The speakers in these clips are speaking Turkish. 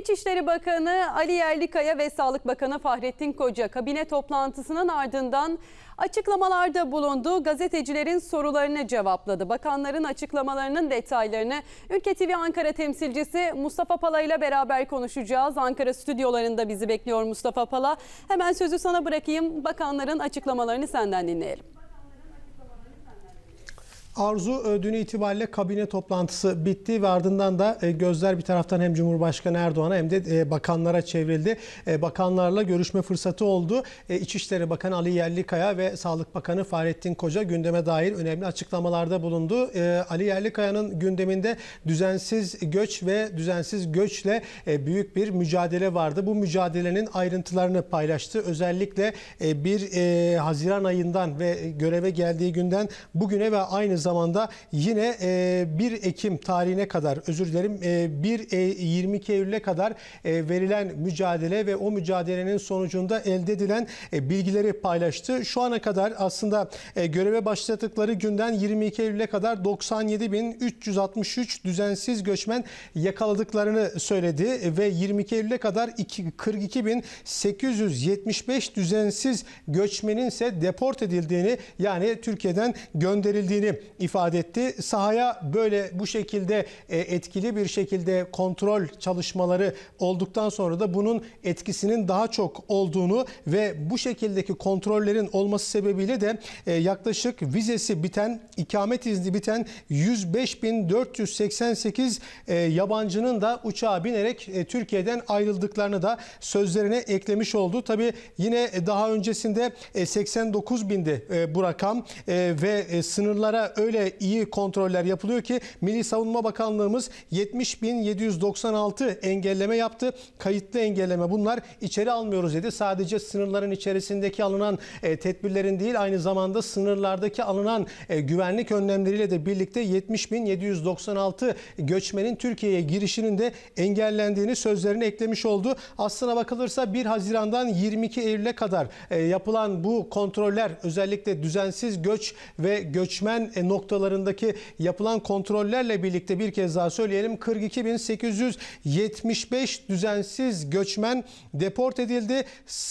İçişleri Bakanı Ali Yerlikaya ve Sağlık Bakanı Fahrettin Koca kabine toplantısının ardından açıklamalarda bulundu. Gazetecilerin sorularını cevapladı. Bakanların açıklamalarının detaylarını Ülke TV Ankara temsilcisi Mustafa Pala ile beraber konuşacağız. Ankara stüdyolarında bizi bekliyor Mustafa Pala. Hemen sözü sana bırakayım. Bakanların açıklamalarını senden dinleyelim. Arzu e, dün itibariyle kabine toplantısı bitti ve ardından da e, gözler bir taraftan hem Cumhurbaşkanı Erdoğan'a hem de e, bakanlara çevrildi. Bakanlarla görüşme fırsatı oldu. İçişleri Bakanı Ali Yerlikaya ve Sağlık Bakanı Fahrettin Koca gündeme dair önemli açıklamalarda bulundu. Ali Yerlikaya'nın gündeminde düzensiz göç ve düzensiz göçle büyük bir mücadele vardı. Bu mücadelenin ayrıntılarını paylaştı. Özellikle bir Haziran ayından ve göreve geldiği günden bugüne ve aynı zamanda yine 1 e, Ekim tarihine kadar özür dilerim 1 e, 22 e, Eylül'e kadar verilen mücadele ve o mücadelenin sonucunda elde edilen bilgileri paylaştı. Şu ana kadar aslında göreve başladıkları günden 22 Eylül'e kadar 97.363 düzensiz göçmen yakaladıklarını söyledi ve 22 Eylül'e kadar 42.875 düzensiz göçmenin ise deport edildiğini yani Türkiye'den gönderildiğini ifade etti. Sahaya böyle bu şekilde e, etkili bir şekilde kontrol çalışmaları olduktan sonra da bunun etkisinin daha çok olduğunu ve bu şekildeki kontrollerin olması sebebiyle de e, yaklaşık vizesi biten, ikamet izni biten 105.488 e, yabancının da uçağa binerek Türkiye'den ayrıldıklarını da sözlerine eklemiş oldu. Tabi yine daha öncesinde 89.000'di bu rakam ve sınırlara öyle öyle iyi kontroller yapılıyor ki Milli Savunma Bakanlığımız 70.796 engelleme yaptı. Kayıtlı engelleme bunlar içeri almıyoruz dedi. Sadece sınırların içerisindeki alınan e, tedbirlerin değil aynı zamanda sınırlardaki alınan e, güvenlik önlemleriyle de birlikte 70.796 göçmenin Türkiye'ye girişinin de engellendiğini sözlerini eklemiş oldu. Aslına bakılırsa 1 Haziran'dan 22 Eylül'e kadar e, yapılan bu kontroller özellikle düzensiz göç ve göçmen e, noktalarındaki yapılan kontrollerle birlikte bir kez daha söyleyelim 42.875 düzensiz göçmen deport edildi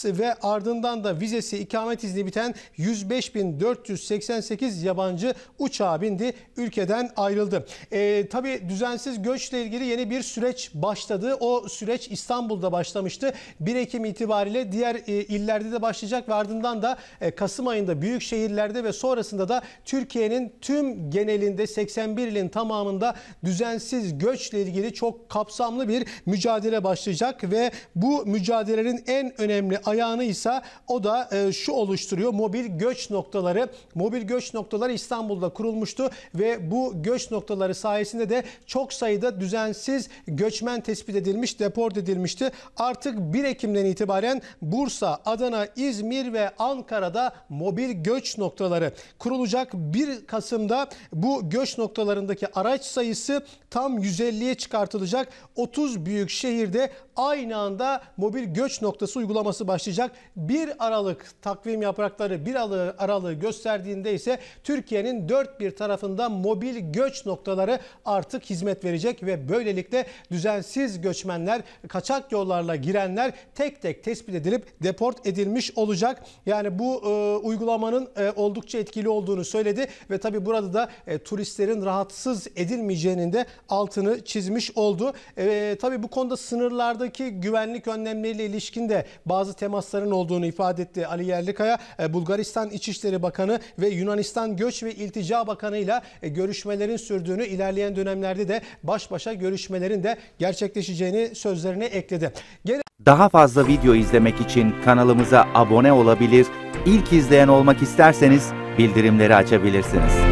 ve ardından da vizesi ikamet izni biten 105.488 yabancı uçağa bindi ülkeden ayrıldı. E, tabii düzensiz göçle ilgili yeni bir süreç başladı. O süreç İstanbul'da başlamıştı. 1 Ekim itibariyle diğer e, illerde de başlayacak ve ardından da e, Kasım ayında büyük şehirlerde ve sonrasında da Türkiye'nin tüm genelinde 81 ilin tamamında düzensiz göçle ilgili çok kapsamlı bir mücadele başlayacak ve bu mücadelenin en önemli ayağını ise o da e, şu oluşturuyor. Mobil göç noktaları. Mobil göç noktaları İstanbul'da kurulmuştu ve bu göç noktaları sayesinde de çok sayıda düzensiz göçmen tespit edilmiş, deport edilmişti. Artık 1 Ekim'den itibaren Bursa, Adana, İzmir ve Ankara'da mobil göç noktaları kurulacak. 1 Kasım yılında bu göç noktalarındaki araç sayısı tam 150'ye çıkartılacak. 30 büyük şehirde aynı anda mobil göç noktası uygulaması başlayacak. 1 Aralık takvim yaprakları 1 Aralık aralığı gösterdiğinde ise Türkiye'nin dört bir tarafında mobil göç noktaları artık hizmet verecek ve böylelikle düzensiz göçmenler, kaçak yollarla girenler tek tek tespit edilip deport edilmiş olacak. Yani bu e, uygulamanın e, oldukça etkili olduğunu söyledi ve tabii bu burada da e, turistlerin rahatsız edilmeyeceğinin de altını çizmiş oldu. E, tabii bu konuda sınırlardaki güvenlik önlemleriyle ilişkin de bazı temasların olduğunu ifade etti Ali Yerlikaya. E, Bulgaristan İçişleri Bakanı ve Yunanistan Göç ve İltica Bakanı ile görüşmelerin sürdüğünü ilerleyen dönemlerde de baş başa görüşmelerin de gerçekleşeceğini sözlerine ekledi. Gene... Daha fazla video izlemek için kanalımıza abone olabilir, ilk izleyen olmak isterseniz bildirimleri açabilirsiniz.